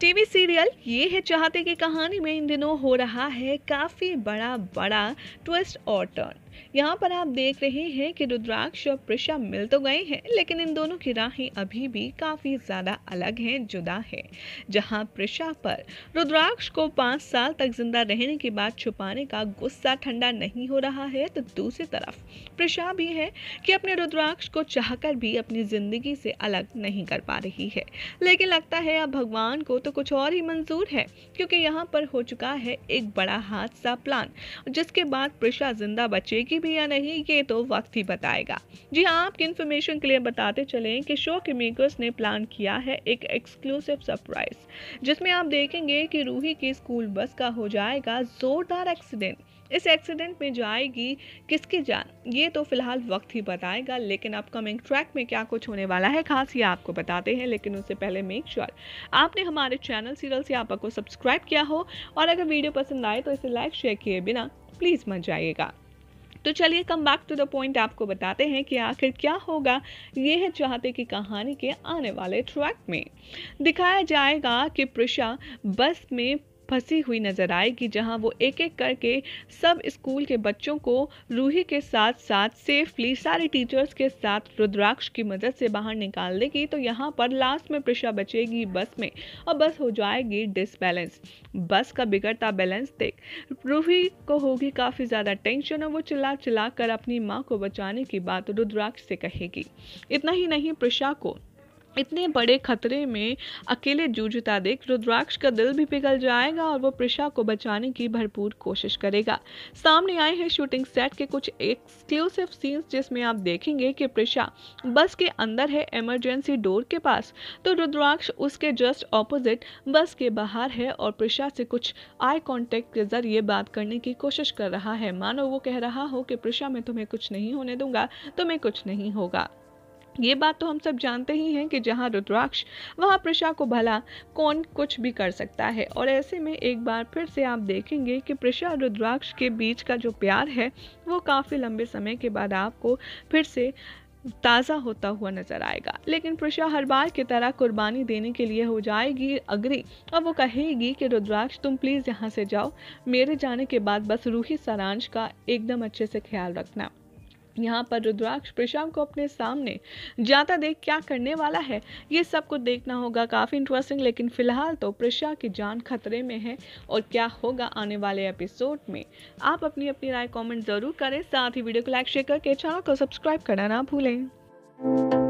TV serial ये है चाहते की कहानी में इन दिनों हो रहा है काफ़ी बड़ा बड़ा ट्विस्ट और टर्न यहाँ पर आप देख रहे हैं कि रुद्राक्ष और प्रशा मिल तो गए हैं लेकिन इन दोनों की राहें अभी भी काफ़ी ज़्यादा अलग हैं जुदा है जहाँ प्रशा पर रुद्राक्ष को पांच साल तक जिंदा रहने के बाद छुपाने का गुस्सा ठंडा नहीं हो रहा है तो दूसरी तरफ प्रशा भी है कि अपने रुद्राक्ष को चाहकर भी अपनी ज़िंदगी से अलग नहीं कर पा रही है लेकिन लगता है अब भगवान को तो कुछ और ही मंजूर है क्योंकि यहाँ पर हो चुका है एक बड़ा हादसा प्लान जिसके बाद प्रशा जिंदा बचेगी मिलेगी भी या नहीं ये तो वक्त ही बताएगा जी हाँ आपकी इन्फॉर्मेशन के लिए बताते चलें कि शो के मेकर्स ने प्लान किया है एक एक्सक्लूसिव सरप्राइज जिसमें आप देखेंगे कि रूही की स्कूल बस का हो जाएगा जोरदार एक्सीडेंट इस एक्सीडेंट में जाएगी किसकी जान ये तो फिलहाल वक्त ही बताएगा लेकिन अपकमिंग ट्रैक में क्या कुछ होने वाला है खास ये आपको बताते हैं लेकिन उससे पहले मेक श्योर sure, आपने हमारे चैनल सीरियल से आपको सब्सक्राइब किया हो और अगर वीडियो पसंद आए तो इसे लाइक शेयर किए बिना प्लीज़ मत जाइएगा तो चलिए come back to the point आपको बताते हैं कि आखिर क्या होगा ये है चाहते की कहानी के आने वाले ट्रैक में दिखाया जाएगा कि प्रशा बस में फंसी हुई नजर आएगी जहां वो एक एक करके सब स्कूल के बच्चों को रूही के साथ साथ सेफली सारे टीचर्स के साथ रुद्राक्ष की मदद से बाहर निकाल देगी तो यहाँ पर लास्ट में प्रशा बचेगी बस में और बस हो जाएगी डिसबैलेंस बस का बिगड़ता बैलेंस देख रूही को होगी काफ़ी ज़्यादा टेंशन और वो चिल्ला चिल्ला कर अपनी माँ को बचाने की बात रुद्राक्ष से कहेगी इतना ही नहीं प्रशा को इतने बड़े खतरे में अकेले जूझता देख रुद्राक्ष का दिल भी पिघल जाएगा और वो प्रिशा को बचाने की भरपूर कोशिश करेगा सामने आए हैं शूटिंग सेट के कुछ एक्सक्लूसिव सीन्स जिसमें आप देखेंगे कि प्रिशा बस के अंदर है इमरजेंसी डोर के पास तो रुद्राक्ष उसके जस्ट ऑपोजिट बस के बाहर है और प्रिशा से कुछ आई कॉन्टेक्ट के जरिए बात करने की कोशिश कर रहा है मानो वो कह रहा हो कि प्रिशा मैं तुम्हें कुछ नहीं होने दूंगा तुम्हें कुछ नहीं होगा ये बात तो हम सब जानते ही हैं कि जहाँ रुद्राक्ष वहाँ प्रशा को भला कौन कुछ भी कर सकता है और ऐसे में एक बार फिर से आप देखेंगे कि प्रशा रुद्राक्ष के बीच का जो प्यार है वो काफ़ी लंबे समय के बाद आपको फिर से ताज़ा होता हुआ नजर आएगा लेकिन प्रशा हर बार की तरह कुर्बानी देने के लिए हो जाएगी अग्री और वो कहेगी कि रुद्राक्ष तुम प्लीज़ यहाँ से जाओ मेरे जाने के बाद बस रूही सारांश का एकदम अच्छे से ख्याल रखना यहाँ पर रुद्राक्ष प्रशांत को अपने सामने जाता देख क्या करने वाला है ये सब कुछ देखना होगा काफ़ी इंटरेस्टिंग लेकिन फिलहाल तो प्रशा की जान खतरे में है और क्या होगा आने वाले एपिसोड में आप अपनी अपनी राय कमेंट ज़रूर करें साथ ही वीडियो को लाइक शेयर करके चैनल को सब्सक्राइब करना ना भूलें